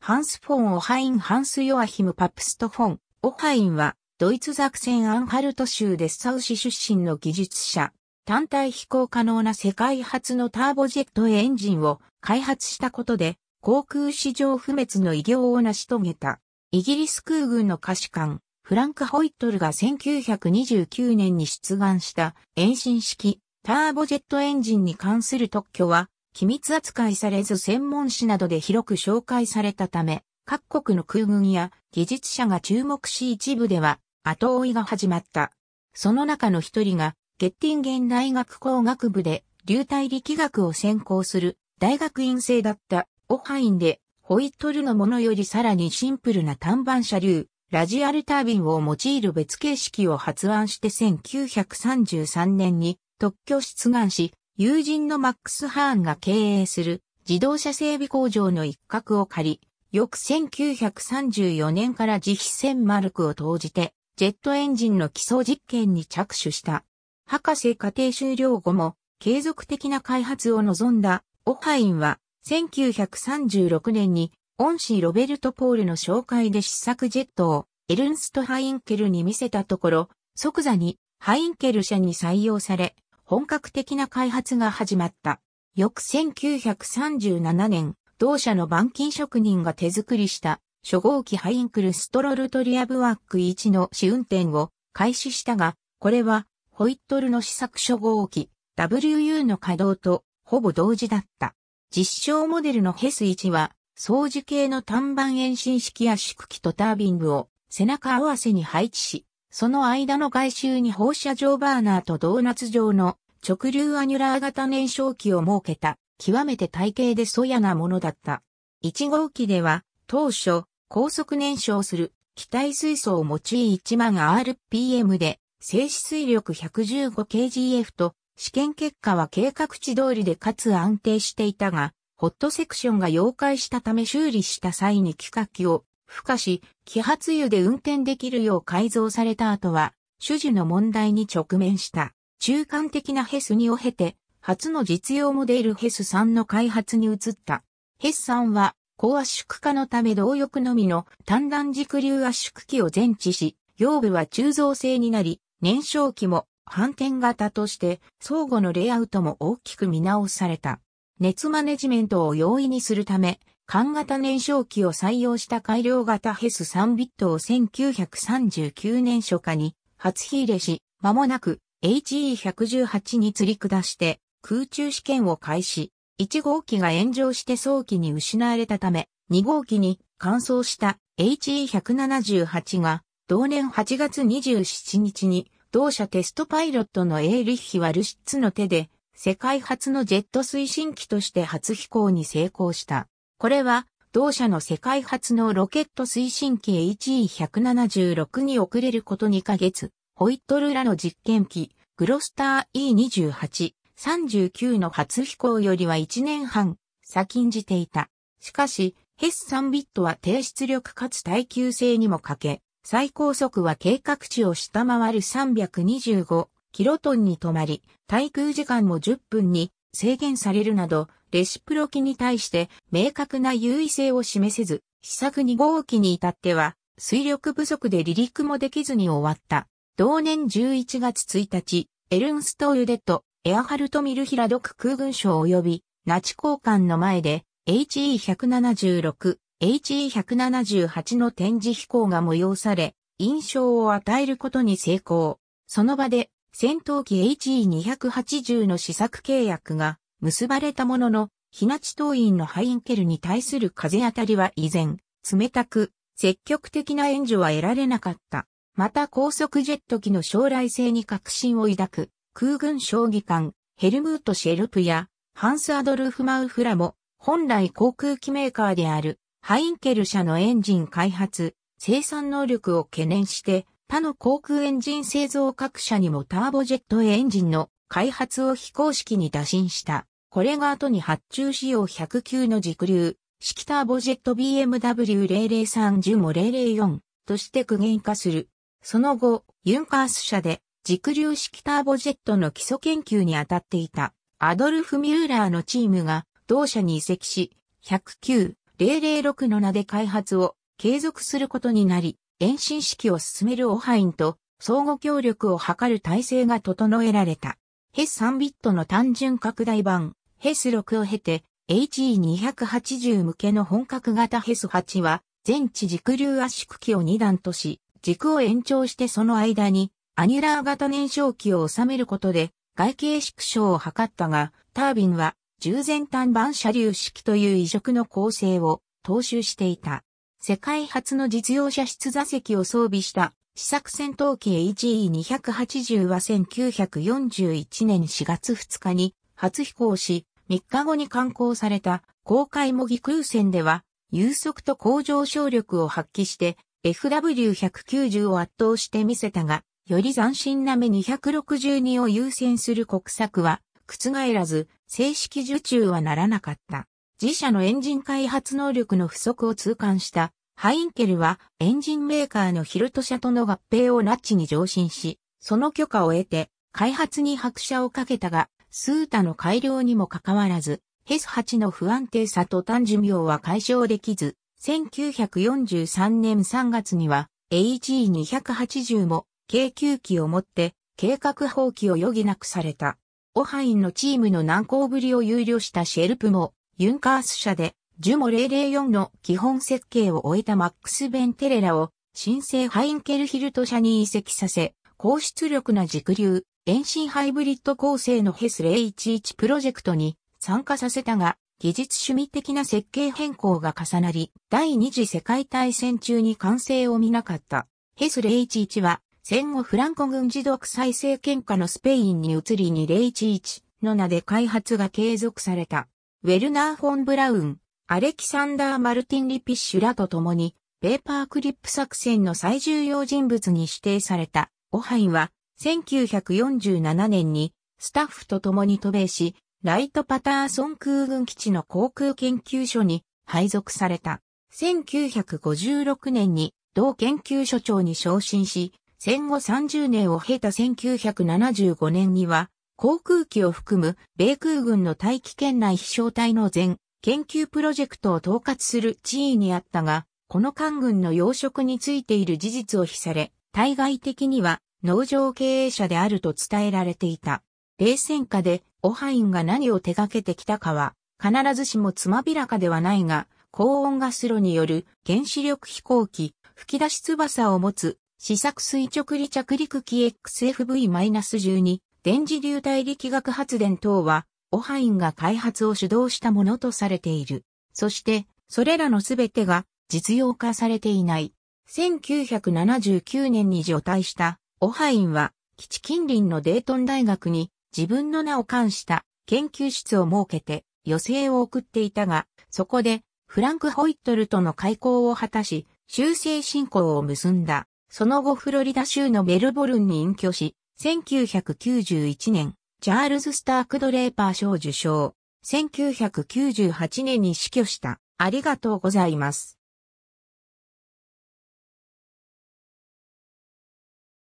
ハンス・フォン・オハイン・ハンス・ヨアヒム・パプスト・フォン・オハインは、ドイツザクセン・アンハルト州デッサウ市出身の技術者、単体飛行可能な世界初のターボジェットエンジンを開発したことで、航空史上不滅の偉業を成し遂げた。イギリス空軍の歌手官、フランク・ホイットルが1929年に出願した遠心式ターボジェットエンジンに関する特許は機密扱いされず専門誌などで広く紹介されたため、各国の空軍や技術者が注目し一部では後追いが始まった。その中の一人が、ゲッティンゲン大学工学部で流体力学を専攻する大学院生だったオハインで、ホイットルのものよりさらにシンプルな単板車流、ラジアルタービンを用いる別形式を発案して1933年に特許出願し、友人のマックス・ハーンが経営する自動車整備工場の一角を借り、翌1934年から自費1マルクを投じて、ジェットエンジンの基礎実験に着手した。博士課程終了後も、継続的な開発を望んだ、オハインは、1936年に、恩師ロベルト・ポールの紹介で試作ジェットを、エルンスト・ハインケルに見せたところ、即座に、ハインケル社に採用され、本格的な開発が始まった。翌1937年、同社の板金職人が手作りした初号機ハインクルストロルトリアブワック1の試運転を開始したが、これはホイットルの試作初号機 WU の稼働とほぼ同時だった。実証モデルのヘス1は掃除系の単板遠心式圧縮機とタービングを背中合わせに配置し、その間の外周に放射状バーナーとドーナツ状の直流アニュラー型燃焼器を設けた、極めて体型で素やなものだった。1号機では、当初、高速燃焼する気体水素を用い1万 RPM で、静止水力 115kgf と、試験結果は計画値通りでかつ安定していたが、ホットセクションが溶解したため修理した際に気化器を不可し、揮発油で運転できるよう改造された後は、種樹の問題に直面した。中間的なヘス2を経て、初の実用モデルヘス3の開発に移った。ヘス3は、高圧縮化のため動力のみの単弾軸流圧縮機を全置し、腰部は鋳造性になり、燃焼機も反転型として相互のレイアウトも大きく見直された。熱マネジメントを容易にするため、艦型燃焼機を採用した改良型ヘス3ビットを1939年初夏に初火入れし、間もなく HE118 に釣り下して空中試験を開始。1号機が炎上して早期に失われたため、2号機に乾燥した HE178 が同年8月27日に同社テストパイロットのエーリッヒワルシッツの手で世界初のジェット推進機として初飛行に成功した。これは、同社の世界初のロケット推進機 HE176 に遅れること2ヶ月、ホイットルらの実験機、グロスター E28、39の初飛行よりは1年半、先んじていた。しかし、ヘス3ビットは低出力かつ耐久性にも欠け、最高速は計画値を下回る325キロトンに止まり、対空時間も10分に制限されるなど、レシプロ機に対して明確な優位性を示せず、試作2号機に至っては、水力不足で離陸もできずに終わった。同年11月1日、エルンストールデット、エアハルトミルヒラドク空軍省及び、ナチ交換の前で、HE176、HE178 の展示飛行が催され、印象を与えることに成功。その場で戦闘機 HE280 の試作契約が結ばれたものの、日立党員のハインケルに対する風当たりは依然、冷たく、積極的な援助は得られなかった。また高速ジェット機の将来性に確信を抱く、空軍将棋官、ヘルムート・シェルプや、ハンス・アドルフ・マウフラも、本来航空機メーカーである、ハインケル社のエンジン開発、生産能力を懸念して、他の航空エンジン製造各社にもターボジェットエンジンの開発を非公式に打診した。これが後に発注仕様109の軸流、式ターボジェット BMW003 ジュモ004として具現化する。その後、ユンカース社で軸流式ターボジェットの基礎研究に当たっていたアドルフ・ミューラーのチームが同社に移籍し、109、006の名で開発を継続することになり、遠心式を進めるオハインと相互協力を図る体制が整えられた。ヘス3ビットの単純拡大版、ヘス6を経て、HE280 向けの本格型ヘス8は、全地軸流圧縮機を2段とし、軸を延長してその間に、アニュラー型燃焼機を収めることで、外形縮小を図ったが、タービンは、従前端板車流式という異色の構成を踏襲していた。世界初の実用車室座席を装備した試作戦闘機 HE280 は1941年4月2日に初飛行し、3日後に観光された公開模擬空戦では、有速と向上省力を発揮して FW190 を圧倒してみせたが、より斬新な目262を優先する国策は覆らず、正式受注はならなかった。自社のエンジン開発能力の不足を痛感したハインケルはエンジンメーカーのヒルト社との合併をナッチに上申し、その許可を得て開発に拍車をかけたが、スータの改良にもかかわらず、ヘス8の不安定さと単寿命は解消できず、1943年3月には AG280 も軽級機を持って計画放棄を余儀なくされた。オハインのチームの難航ぶりを憂慮したシェルプもユンカース社で、ジュモ004の基本設計を終えたマックス・ベンテレラを、新生ハインケルヒルト社に移籍させ、高出力な軸流、遠心ハイブリッド構成のヘス011プロジェクトに参加させたが、技術趣味的な設計変更が重なり、第二次世界大戦中に完成を見なかった。ヘス011は、戦後フランコ軍事独裁政権下のスペインに移りに011の名で開発が継続された。ウェルナー・フォン・ブラウン、アレキサンダー・マルティン・リピッシュらと共に、ペーパークリップ作戦の最重要人物に指定された、オハインは、1947年に、スタッフと共に渡米し、ライト・パターソン空軍基地の航空研究所に配属された。1956年に同研究所長に昇進し、戦後30年を経た1975年には航空機を含む米空軍の大気圏内飛翔体の全研究プロジェクトを統括する地位にあったが、この官軍の養殖についている事実を非され、対外的には農場経営者であると伝えられていた。冷戦下でオハインが何を手掛けてきたかは、必ずしもつまびらかではないが、高温ガス炉による原子力飛行機、吹き出し翼を持つ試作垂直離着陸機 XFV-12 電磁流体力学発電等は、オハインが開発を主導したものとされている。そして、それらのすべてが実用化されていない。1979年に除隊したオハインは、基地近隣のデートン大学に自分の名を冠した研究室を設けて余生を送っていたが、そこでフランク・ホイットルとの開校を果たし、修正進行を結んだ。その後フロリダ州のメルボルンに隠居し、1991年、チャールズ・スターク・ドレーパー賞受賞。1998年に死去した。ありがとうございます。